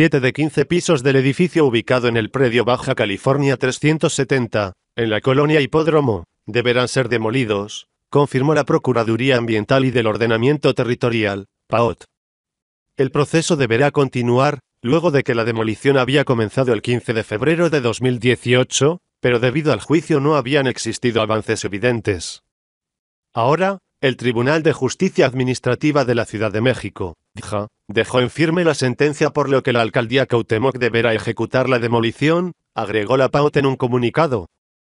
7 de 15 pisos del edificio ubicado en el predio Baja California 370, en la colonia Hipódromo, deberán ser demolidos, confirmó la Procuraduría Ambiental y del Ordenamiento Territorial, PAOT. El proceso deberá continuar, luego de que la demolición había comenzado el 15 de febrero de 2018, pero debido al juicio no habían existido avances evidentes. Ahora, el Tribunal de Justicia Administrativa de la Ciudad de México, dejó en firme la sentencia por lo que la alcaldía Cautemoc deberá ejecutar la demolición, agregó la PAUT en un comunicado.